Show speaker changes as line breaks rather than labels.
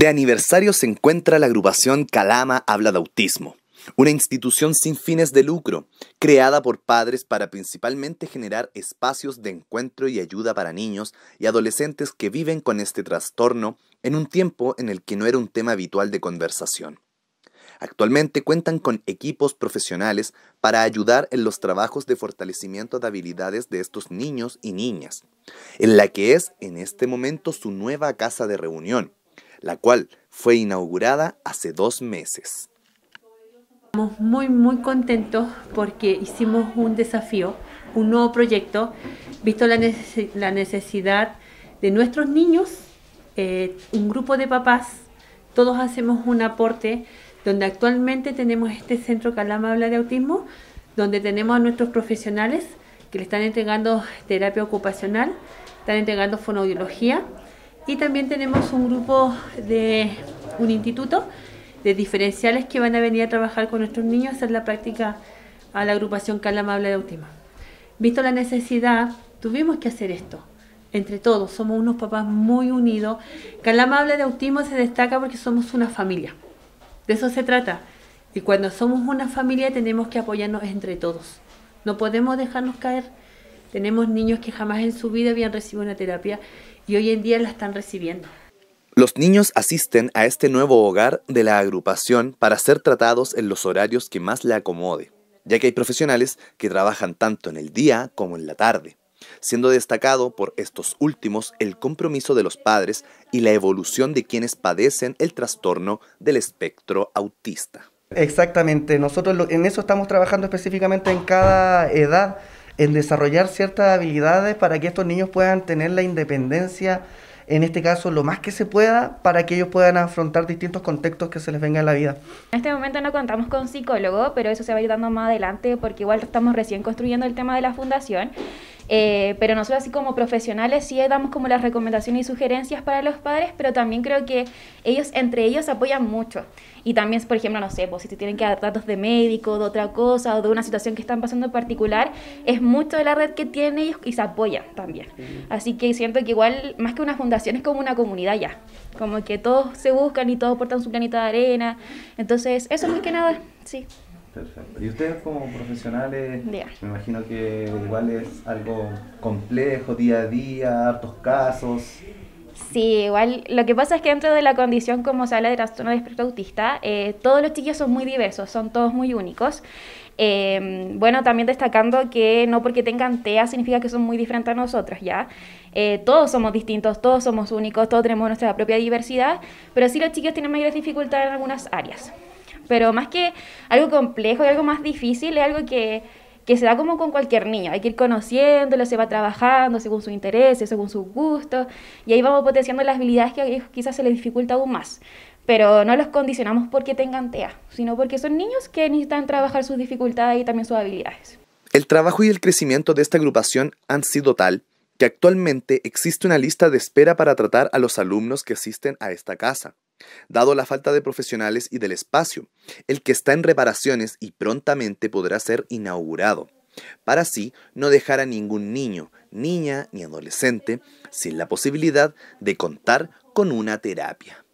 De aniversario se encuentra la agrupación Calama Habla de Autismo, una institución sin fines de lucro, creada por padres para principalmente generar espacios de encuentro y ayuda para niños y adolescentes que viven con este trastorno en un tiempo en el que no era un tema habitual de conversación. Actualmente cuentan con equipos profesionales para ayudar en los trabajos de fortalecimiento de habilidades de estos niños y niñas, en la que es en este momento su nueva casa de reunión la cual fue inaugurada hace dos meses.
Estamos muy, muy contentos porque hicimos un desafío, un nuevo proyecto, visto la, necesidad de nuestros niños, eh, un grupo de papás, todos hacemos un aporte donde actualmente tenemos este centro Calama Habla de Autismo, donde tenemos a nuestros profesionales que le están entregando terapia ocupacional, están entregando fonoaudiología, y también tenemos un grupo de un instituto de diferenciales que van a venir a trabajar con nuestros niños, a hacer la práctica a la agrupación Calamable de Autismo. Visto la necesidad, tuvimos que hacer esto. Entre todos, somos unos papás muy unidos. Calamable de Autismo se destaca porque somos una familia. De eso se trata. Y cuando somos una familia tenemos que apoyarnos entre todos. No podemos dejarnos caer. Tenemos niños que jamás en su vida habían recibido una terapia y hoy en día la están recibiendo.
Los niños asisten a este nuevo hogar de la agrupación para ser tratados en los horarios que más le acomode, ya que hay profesionales que trabajan tanto en el día como en la tarde, siendo destacado por estos últimos el compromiso de los padres y la evolución de quienes padecen el trastorno del espectro autista. Exactamente, nosotros en eso estamos trabajando específicamente en cada edad en desarrollar ciertas habilidades para que estos niños puedan tener la independencia, en este caso, lo más que se pueda, para que ellos puedan afrontar distintos contextos que se les venga en la vida.
En este momento no contamos con psicólogo, pero eso se va a dando más adelante porque igual estamos recién construyendo el tema de la fundación. Eh, pero nosotros así como profesionales sí damos como las recomendaciones y sugerencias para los padres, pero también creo que ellos, entre ellos, apoyan mucho. Y también, por ejemplo, no sé, pues si te tienen que dar datos de médico, de otra cosa, o de una situación que están pasando en particular, es mucho de la red que tienen ellos y se apoyan también. Así que siento que igual, más que una fundación, es como una comunidad ya. Como que todos se buscan y todos portan su planeta de arena. Entonces, eso más que nada, sí.
Perfecto. Y ustedes como profesionales, me imagino que igual es algo complejo día a día, hartos casos.
Sí, igual lo que pasa es que dentro de la condición como se habla de trastorno de espectro autista, eh, todos los chiquillos son muy diversos, son todos muy únicos. Em, bueno, también destacando que no porque tengan TEA significa que son muy diferentes a nosotros, ¿ya? Eh, todos somos distintos, todos somos únicos, todos tenemos nuestra propia diversidad, pero sí los chicos tienen mayores dificultades en algunas áreas pero más que algo complejo y algo más difícil, es algo que, se da como con cualquier niño. Hay que ir conociéndolo, se va trabajando según sus intereses, según sus gustos, y ahí vamos potenciando las habilidades que quizás se les dificulta aún más. Pero no los condicionamos porque tengan TEA, sino porque son niños que necesitan trabajar sus dificultades y también sus habilidades.
El trabajo y el crecimiento de esta agrupación han sido tal que actualmente existe una lista de espera para tratar a los alumnos que asisten a esta casa dado la falta de profesionales y del espacio, el que está en reparaciones y prontamente podrá ser inaugurado, para así no dejar a ningún niño, niña ni adolescente sin la posibilidad de contar con una terapia.